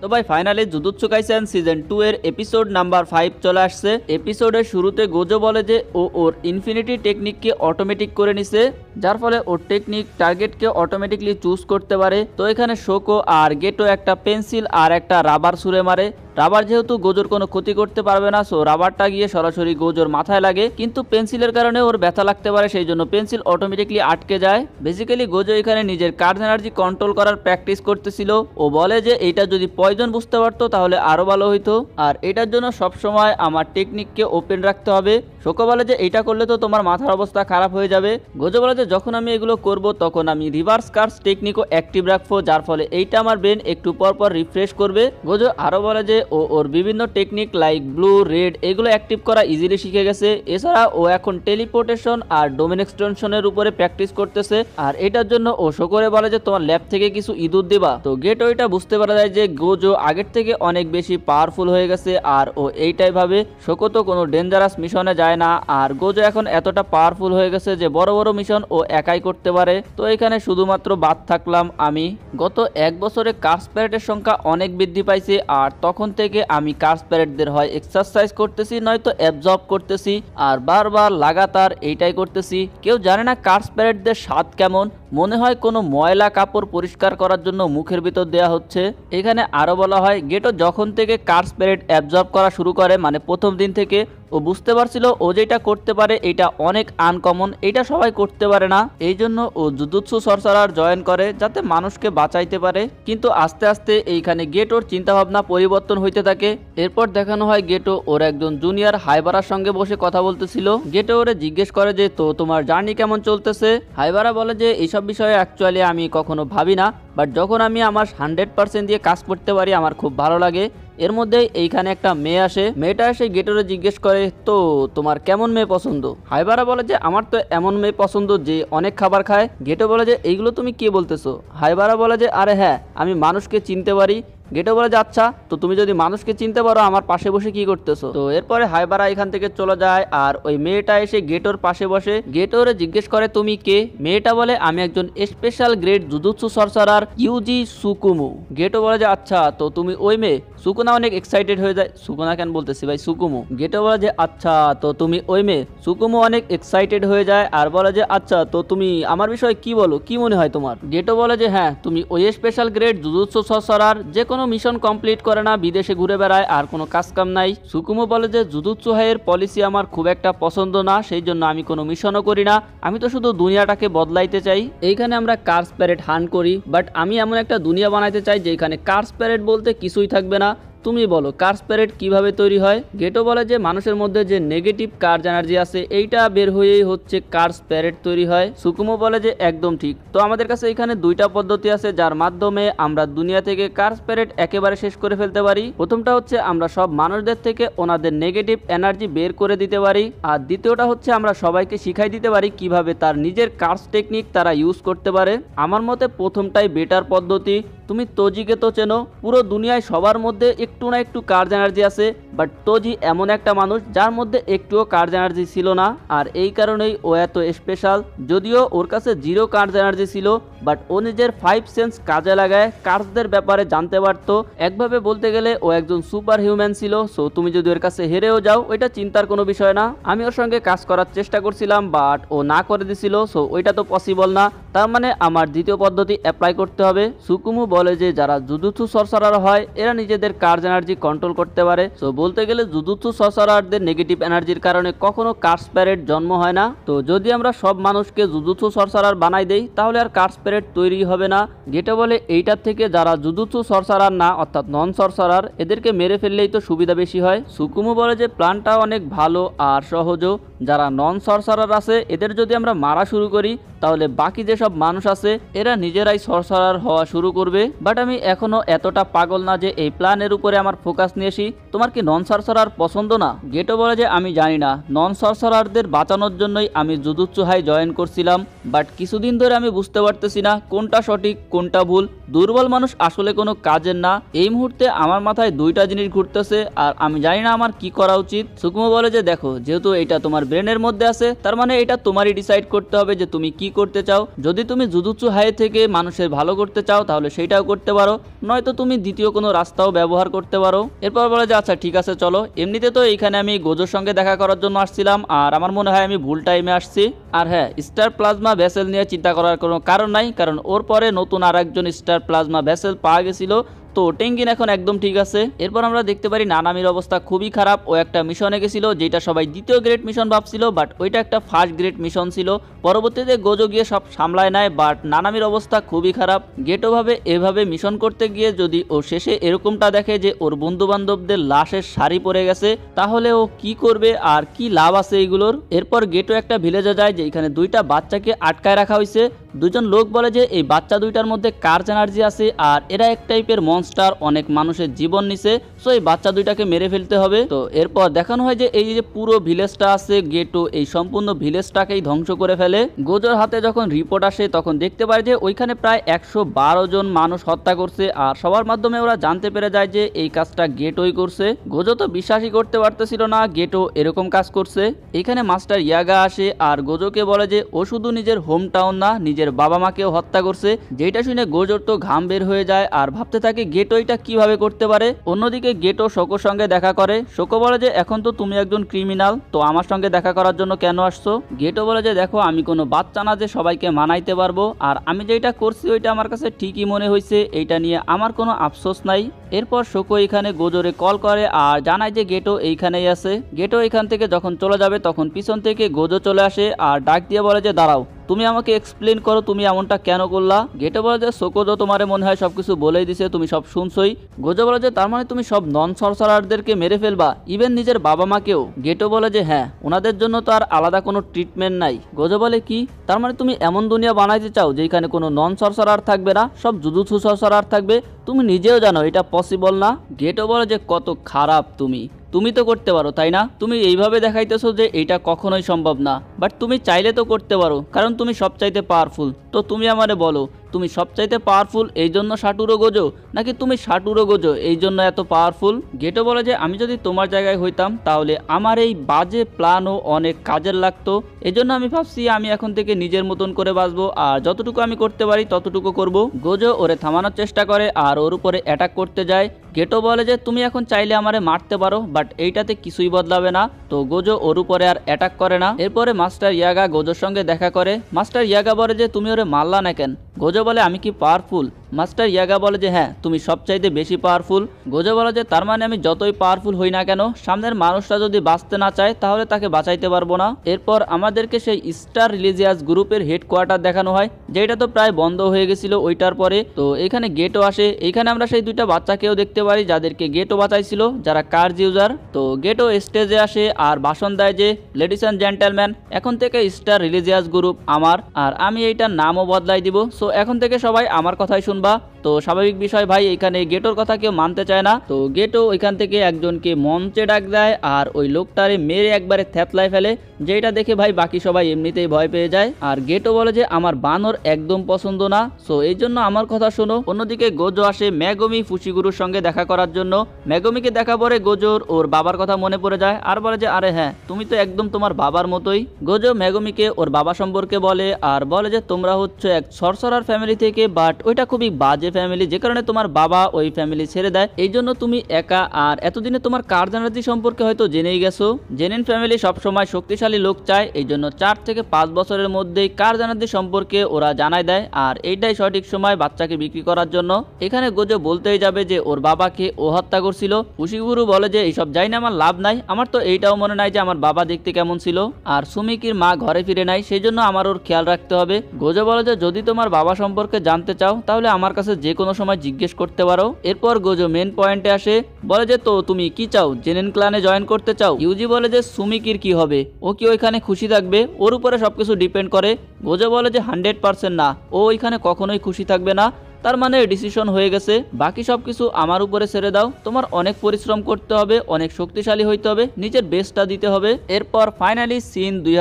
তো ভাই finally Jujutsu Kaisen season two এর এপিসোড নাম্বার ফাইভ চলে আসছে এপিসোডের শুরুতে গোজো বলে যে ও ওর ইনফিনিটি টেকনিককে অটোমেটিক করে নিছে যার ফলে ওর টেকনিক টার্গেটকে অটোমেটিকলি চুজ করতে পারে তো এখানে শোকো আর গেটো একটা পেন্সিল আর একটা রাবার সুরে মারে রাবার যেহেতু গোজোর কোনো ক্ষতি করতে পারবে না সো রাবারটা গিয়ে সরাসরি গোজোর মাথায় লাগে কিন্তু পেন্সিলের কারণে ওর ব্যথা লাগতে পারে সেই জন্য পেন্সিল অটোমেটিকলি আটকে যায় বেসিক্যালি গোজো এখানে নিজের কার্জ এনার্জি কন্ট্রোল করার প্র্যাকটিস করতেছিল ও বলে যে এটা যদি পয়জন বুঝতে পারতো তাহলে আরও ভালো হইতো আর এটার জন্য সবসময় আমার টেকনিককে ওপেন রাখতে হবে শোকো বলে যে এটা করলে তো তোমার মাথার অবস্থা খারাপ হয়ে যাবে গোজো বলে যে যখন আমি এগুলো করব তখন আমি রিভার্স কার্স টেকনিকও অ্যাক্টিভ রাখবো যার ফলে এইটা আমার ব্রেন একটু পরপর রিফ্রেশ করবে গোজো আরও বলে যে ও ওর বিভিন্ন টেকনিক লাইক ব্লু রেড এগুলো অ্যাক্টিভ করা ইজিলি শিখে গেছে এছাড়া ও এখন টেলিপোর্টেশন আর ডোমেন এক্সটেনশনের উপরে প্র্যাকটিস করতেছে আর এটার জন্য ও শো করে বলে যে তোমার ল্যাব থেকে কিছু ইঁদুর দেবা তো গেট ওইটা বুঝতে পারা যায় যে গোজো আগের থেকে অনেক বেশি পাওয়ারফুল হয়ে গেছে আর ও এইটাই ভাবে শোকো তো কোনো ডেঞ্জারাস মিশনে যায় না আর গোজো এখন এতটা পাওয়ারফুল হয়ে গেছে যে বড় বড় মিশন ও একাই করতে পারে তো এখানে শুধুমাত্র বাদ থাকলাম আমি গত এক বছরে কাস্ট প্যারেটের সংখ্যা অনেক বৃদ্ধি পাইছে আর তখন থেকে আমি কাজ প্যারেডদের হয় এক্সারসাইজ করতেছি নয়তো অ্যাবজর্ব করতেছি আর বারবার লাগাতার এইটাই করতেছি কেউ জানে না কার্স প্যারেডদের স্বাদ কেমন মনে হয় কোনো ময়লা কাপড় পরিষ্কার করার জন্য মুখের ভিতর দেয়া হচ্ছে এখানে আরও বলা হয় গেটো যখন থেকে কার্স প্যারেড অ্যাবজর্ব করা শুরু করে মানে প্রথম দিন থেকে ও বুঝতে পারছিল ও যেটা করতে পারে এটা অনেক আনকমন এটা সবাই করতে পারে না এই জন্য ও জুদুৎসু সরসরার জয়েন করে যাতে মানুষকে বাঁচাইতে পারে কিন্তু আস্তে আস্তে এইখানে গেটোর চিন্তাভাবনা পরিবর্তন হইতে থাকে এরপর দেখানো হয় গেটো ওর একজন জুনিয়র হাইবারার সঙ্গে বসে কথা বলতেছিল গেটো ওরে জিজ্ঞেস করে যে তো তোমার জার্নি কেমন চলতেছে হাইবারা বলে যে এইসব বিষয়ে অ্যাকচুয়ালি আমি কখনো ভাবি না বাট যখন আমি আমার হান্ড্রেড পার্সেন্ট দিয়ে কাজ করতে পারি আমার খুব ভালো লাগে এর মধ্যে এইখানে একটা মেয়ে আসে মেয়েটা এসে গেটরে জিজ্ঞেস করে তো তোমার কেমন মেয়ে পছন্দ হাইবারা বলে যে আমার তো এমন মেয়ে পছন্দ যে অনেক খাবার খায় গেটো বলে যে এইগুলো তুমি কে বলতেছো হাইবারা বলে যে আরে হ্যাঁ আমি মানুষকে চিনতে পারি গেটে বলে যাচ্ছা তো তুমি যদি মানুষকে চিনতে পারো আমার পাশে বসে কি করতেছো তো এরপরে হাইবারা এখান থেকে চলে যায় আর ওই মেয়েটা এসে গেটোর পাশে বসে গেটোরে জিজ্ঞেস করে তুমি কে মেয়েটা বলে আমি একজন special grade jujutsu sorcerer Yuji সুকুমু গেটো বলে যে আচ্ছা তো তুমি ওই মেয়ে সুকুনা অনেক এক্সাইটেড হয়ে যায় সুকুনা কেন বলতেছি ভাই সুকুমু গেটো বলে যে আচ্ছা তো তুমি ওই মেয়ে সুকুমু অনেক এক্সাইটেড হয়ে যায় আর বলে যে আচ্ছা তো তুমি আমার বিষয়ে কি বলো কি মনে হয় তোমার গেটো বলে যে হ্যাঁ তুমি ওই স্পেশাল গ্রেড জুজুৎসু সরসরার যে কোনো কোনো মিশন কমপ্লিট করে না বিদেশে ঘুরে বেড়ায় আর কোনো কাজকাম নাই সুকুমো বলে যে জুজুৎসু পলিসি আমার খুব একটা পছন্দ না সেই জন্য আমি কোনো মিশনও করি না আমি তো শুধু দুনিয়াটাকে বদলাইতে চাই এইখানে আমরা কার্স প্যারেড হান করি বাট আমি এমন একটা দুনিয়া বানাইতে চাই যেখানে কার্স প্যারেড বলতে কিছুই থাকবে না তুমি বলো কার্স প্যারেড কিভাবে তৈরি হয় গেটো বলে যে মানুষের মধ্যে যে নেগেটিভ কার্স এনার্জি আছে এইটা বের হয়েই হচ্ছে কার্স প্যারেড তৈরি হয় সুকুমো বলে যে একদম ঠিক তো আমাদের কাছে এখানে দুইটা পদ্ধতি আছে যার মাধ্যমে আমরা দুনিয়া থেকে কার্স প্যারেড একেবারে শেষ করে ফেলতে পারি প্রথমটা হচ্ছে আমরা সব মানুষদের থেকে ওনাদের নেগেটিভ এনার্জি বের করে দিতে পারি আর দ্বিতীয়টা হচ্ছে আমরা সবাইকে শিখাই দিতে পারি কিভাবে তার নিজের কার্স টেকনিক তারা ইউজ করতে পারে আমার মতে প্রথমটাই বেটার পদ্ধতি তুমি তোজিকে তো চেনো পুরো দুনিয়ায় সবার মধ্যে একটু না একটু কার্জ এনার্জি আছে বাট তোজি এমন একটা মানুষ যার মধ্যে একটুও কার্জ এনার্জি ছিল না আর এই কারণেই ও এত স্পেশাল যদিও ওর কাছে জিরো কার্জ এনার্জি ছিল বাট ও নিজের ফাইভ সেন্স কাজে লাগায় কার্জদের ব্যাপারে জানতে পারত একভাবে বলতে গেলে ও একজন সুপার হিউম্যান ছিল সো তুমি যদি ওর কাছে হেরেও যাও ওইটা চিন্তার কোনো বিষয় না আমি ওর সঙ্গে কাজ করার চেষ্টা করছিলাম বাট ও না করে দিছিল সো ওইটা তো পসিবল না তার মানে আমার দ্বিতীয় পদ্ধতি অ্যাপ্লাই করতে হবে সুকুমু বলে যে যারা জুদুথু সরসরার হয় এরা নিজেদের কার্জ এনার্জি কন্ট্রোল করতে পারে তো বলতে গেলে জুদুথু সরসরারদের নেগেটিভ এনার্জির কারণে কখনো কার্স প্যারেড জন্ম হয় না তো যদি আমরা সব মানুষকে জুদুথু সরসরার বানাই দেই তাহলে আর কার্স প্যারেড তৈরি হবে না যেটা বলে এইটার থেকে যারা জুদুথু সরসরার না অর্থাৎ নন সরসরার এদেরকে মেরে ফেললেই তো সুবিধা বেশি হয় সুকুমু বলে যে প্ল্যানটা অনেক ভালো আর সহজও যারা নন সরসারার আছে এদের যদি আমরা মারা শুরু করি তাহলে বাকি যেসব মানুষ আছে এরা নিজেরাই সরসারার হওয়া শুরু করবে বাট আমি এখনও এতটা পাগল না যে এই প্ল্যানের উপরে আমার ফোকাস নিয়েছি তোমার কি নন সরসারার পছন্দ না গেটও বলে যে আমি জানি না নন সরসারারদের বাঁচানোর জন্যই আমি জুদুচ্ছু হাই জয়েন করছিলাম বাট কিছুদিন ধরে আমি বুঝতে পারতেছি না কোনটা সঠিক কোনটা ভুল দুর্বল মানুষ আসলে কোনো কাজের না এই মুহূর্তে আমার মাথায় দুইটা জিনিস ঘুরতেছে আর আমি জানি না আমার কি করা উচিত সুকুমো বলে যে দেখো যেহেতু এটা তোমার ব্রেনের মধ্যে আছে তার মানে এটা তোমারই ডিসাইড করতে হবে যে তুমি কি করতে চাও যদি তুমি জুদুৎসু হাই থেকে মানুষের ভালো করতে চাও তাহলে সেটাও করতে পারো নয়তো তুমি দ্বিতীয় কোনো রাস্তাও ব্যবহার করতে পারো এরপর বলে যে আচ্ছা ঠিক আছে চলো এমনিতে তো এখানে আমি গোজোর সঙ্গে দেখা করার জন্য আসছিলাম আর আমার মনে হয় আমি ভুল টাইমে আসছি আর হ্যাঁ স্টার প্লাজমা ভেসেল নিয়ে চিন্তা করার কোনো কারণ নাই কারণ ওর পরে নতুন আর একজন স্টার প্লাজমা ভেসেল পাওয়া গেছিল তো টেঙ্গিন এখন একদম ঠিক আছে এরপর আমরা দেখতে পারি নানামির অবস্থা খুবই খারাপ ও একটা মিশনে গেছিল যেটা সবাই দ্বিতীয় গ্রেড মিশন ভাবছিল বাট ওইটা একটা ফার্স্ট গ্রেড মিশন ছিল পরবর্তীতে গোজো গিয়ে সব সামলায় নেয় বাট নানামির অবস্থা খুবই খারাপ গেটোভাবে এভাবে মিশন করতে গিয়ে যদি ও শেষে এরকমটা দেখে যে ওর বন্ধু বান্ধবদের লাশের শাড়ি পরে গেছে তাহলে ও কি করবে আর কি লাভ আছে এগুলোর এরপর গেটো একটা ভিলেজে যায় যে এখানে দুইটা বাচ্চাকে আটকায় রাখা হয়েছে দুজন লোক বলে যে এই বাচ্চা দুইটার মধ্যে কার্স এনার্জি আছে আর এরা এক টাইপের মন গ্যাংস্টার অনেক মানুষের জীবন নিছে সো এই বাচ্চা দুইটাকে মেরে ফেলতে হবে তো এরপর দেখানো হয় যে এই যে পুরো ভিলেজটা আছে গেটো এই সম্পূর্ণ ভিলেজটাকেই ধ্বংস করে ফেলে গোজর হাতে যখন রিপোর্ট আসে তখন দেখতে পায় যে ওইখানে প্রায় একশো জন মানুষ হত্যা করছে আর সবার মাধ্যমে ওরা জানতে পেরে যায় যে এই কাজটা গেটোই করছে গোজো তো বিশ্বাসই করতে পারতেছিল না গেটো এরকম কাজ করছে এখানে মাস্টার ইয়াগা আসে আর গোজোকে বলে যে ও শুধু নিজের হোম টাউন না নিজের বাবা মাকেও হত্যা করছে যেটা শুনে গোজোর তো ঘাম বের হয়ে যায় আর ভাবতে থাকে গেটোইটা কিভাবে করতে পারে অন্যদিকে গেটো শোকোর সঙ্গে দেখা করে শোকো বলে যে এখন তো তুমি একজন ক্রিমিনাল তো আমার সঙ্গে দেখা করার জন্য কেন আসছো গেটো বলে যে দেখো আমি কোনো বাচ্চা না যে সবাইকে মানাইতে পারবো আর আমি যেটা করছি ওইটা আমার কাছে ঠিকই মনে হয়েছে এইটা নিয়ে আমার কোনো আফসোস নাই এরপর শোকো এইখানে গোজরে কল করে আর জানায় যে গেটো এইখানেই আছে গেটো এখান থেকে যখন চলে যাবে তখন পিছন থেকে গোজো চলে আসে আর ডাক দিয়ে বলে যে দাঁড়াও তুমি আমাকে এক্সপ্লেন করো তুমি এমনটা কেন করলা গেটো বলে যে সোকোজো তোমার মনে হয় সবকিছু বলেই দিছে তুমি সব শুনছই গোজো বলে যে তার মানে তুমি সব নন সরসারারদেরকে মেরে ফেলবা ইভেন নিজের বাবা মাকেও গেটো বলে যে হ্যাঁ ওনাদের জন্য তো আর আলাদা কোনো ট্রিটমেন্ট নাই গোজো বলে কি তার মানে তুমি এমন দুনিয়া বানাইতে চাও যেখানে কোনো নন সরসারার থাকবে না সব জুজুৎসু সরসারার থাকবে তুমি নিজেও জানো এটা পসিবল না গেটও বলো যে কত খারাপ তুমি তুমি তো করতে পারো তাই না তুমি এইভাবে দেখাইতেছো যে এটা কখনোই সম্ভব না বাট তুমি চাইলে তো করতে পারো কারণ তুমি সবচাইতে পাওয়ারফুল তো তুমি আমারে বলো তুমি সবচাইতে পাওয়ারফুল এই জন্য ষাটুরো গোজো নাকি তুমি ষাটুরো গোজো এই জন্য এত পাওয়ারফুল গেটো বলে যে আমি যদি তোমার জায়গায় হইতাম তাহলে আমার এই বাজে প্ল্যানও অনেক কাজের লাগতো এই জন্য আমি ভাবছি আমি এখন থেকে নিজের মতন করে বাঁচবো আর যতটুকু আমি করতে পারি ততটুকু করব গোজো ওরে থামানোর চেষ্টা করে আর ওর উপরে অ্যাটাক করতে যায় কেটো বলে যে তুমি এখন চাইলে আমারে মারতে পারো বাট এইটাতে কিছুই বদলাবে না তো গোজো ওর উপরে আর অ্যাটাক করে না এরপরে মাস্টার ইয়াগা গোজোর সঙ্গে দেখা করে মাস্টার ইয়াগা বলে যে তুমি ওরে মারলা না কেন গোজো বলে আমি কি পাওয়ারফুল মাস্টার ইয়াগা বলে যে হ্যাঁ তুমি সবচাইতে বেশি পাওয়ারফুল গোজো বলে যে তার মানে আমি যতই পাওয়ারফুল হই না কেন সামনের মানুষটা যদি বাঁচতে না চায় তাহলে তাকে বাঁচাইতে পারবো না এরপর আমাদেরকে সেই স্টার রিলিজিয়াস গ্রুপের হেডকোয়ার্টার দেখানো হয় যেটা তো প্রায় বন্ধ হয়ে গেছিল ওইটার পরে তো এখানে গেটও আসে এখানে আমরা সেই দুইটা বাচ্চাকেও দেখতে পারি যাদেরকে গেটও বাঁচাইছিল যারা কার ইউজার তো গেটও স্টেজে আসে আর ভাষণ দেয় যে লেডিস অ্যান্ড জেন্টেলম্যান এখন থেকে স্টার রিলিজিয়াস গ্রুপ আমার আর আমি এইটার নামও বদলাই দিব সো এখন থেকে সবাই আমার কথাই শুনবা তো স্বাভাবিক বিষয় ভাই এখানে গেটোর কথা কেউ মানতে চায় না তো গেটো ওইখান থেকে একজনকে মঞ্চে ডাক দেয় আর ওই লোকটারে মেরে একবারে থ্যাতলায় ফেলে যেটা দেখে ভাই বাকি সবাই এমনিতেই ভয় পেয়ে যায় আর গেটো বলে যে আমার বানর একদম পছন্দ না সো এই জন্য আমার কথা শোনো অন্যদিকে গোজো আসে ম্যাগমি ফুসিগুরুর সঙ্গে দেখা করার জন্য ম্যাগমিকে দেখা পরে গোজোর ওর বাবার কথা মনে পড়ে যায় আর বলে যে আরে হ্যাঁ তুমি তো একদম তোমার বাবার মতোই গোজো ম্যাগমিকে ওর বাবা সম্পর্কে বলে আর বলে যে তোমরা হচ্ছে এক সরসরার ফ্যামিলি থেকে বাট ওইটা খুবই বাজে ফ্যামিলি যে কারণে তোমার বাবা ওই ফ্যামিলি ছেড়ে দেয় এই জন্য তুমি একা আর এতদিনে তোমার কার্জানার্জি সম্পর্কে হয়তো জেনেই গেছো জেনেন ফ্যামিলি সবসময় শক্তিশালী লোক চায় এই জন্য চার থেকে পাঁচ বছরের মধ্যেই কার্জানার্জি সম্পর্কে ওরা জানায় দেয় আর এইটাই সঠিক সময় বাচ্চাকে বিক্রি করার জন্য এখানে গোজো বলতেই যাবে যে ওর বাবাকে ও হত্যা করছিল উশিগুরু বলে যে এইসব যাই না আমার লাভ নাই আমার তো এইটাও মনে নাই যে আমার বাবা দেখতে কেমন ছিল আর সুমিকির মা ঘরে ফিরে নাই সেই জন্য আমার ওর খেয়াল রাখতে হবে গোজো বলে যে যদি তোমার বাবা সম্পর্কে জানতে চাও তাহলে আমার কাছে যে কোনো সময় জিজ্ঞেস করতে পারো এরপর গোজো মেন পয়েন্টে আসে বলে যে তো তুমি কি চাও জেনেন ক্লানে জয়েন করতে চাও ইউজি বলে যে সুমিকির কি হবে ও কি ওইখানে খুশি থাকবে ওর উপরে সবকিছু ডিপেন্ড করে গোজো বলে যে হান্ড্রেড পার্সেন্ট না ও ওইখানে কখনোই খুশি থাকবে না তার মানে ডিসিশন হয়ে গেছে বাকি সব কিছু আমার উপরে ছেড়ে দাও তোমার অনেক পরিশ্রম করতে হবে অনেক শক্তিশালী হইতে হবে নিজের বেস্টটা দিতে হবে এরপর ফাইনালি সিন দুই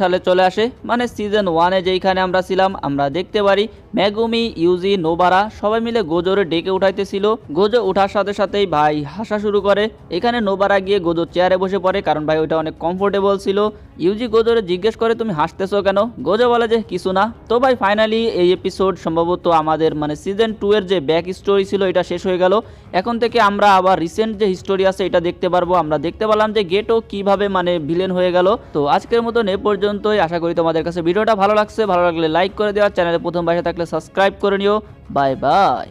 সালে চলে আসে মানে সিজন ওয়ানে যেইখানে আমরা ছিলাম আমরা দেখতে পারি ম্যাগুমি ইউজি নোবারা সবাই মিলে গোজরে ডেকে উঠাইতেছিল গোজো উঠার সাথে সাথেই ভাই হাসা শুরু করে এখানে নোবারা গিয়ে গোজোর চেয়ারে বসে পড়ে কারণ ভাই ওইটা অনেক কমফোর্টেবল ছিল ইউজি গোজরে জিজ্ঞেস করে তুমি হাসতেছো কেন গোজো বলে যে কিছু না তো ভাই ফাইনালি এই এপিসোড সম্ভবত আমাদের মানে সিজন টু এর যে ব্যাক স্টোরি ছিল এটা শেষ হয়ে গেল এখন থেকে আমরা আবার রিসেন্ট যে হিস্টোরি আছে এটা দেখতে পারবো আমরা দেখতে পেলাম যে গেটও কিভাবে মানে ভিলেন হয়ে গেল তো আজকের মতন এ পর্যন্তই আশা করি তোমাদের কাছে ভিডিওটা ভালো লাগছে ভালো লাগলে লাইক করে দেওয়া চ্যানেলে প্রথম ভাষা থাকলে সাবস্ক্রাইব করে নিও বাই বাই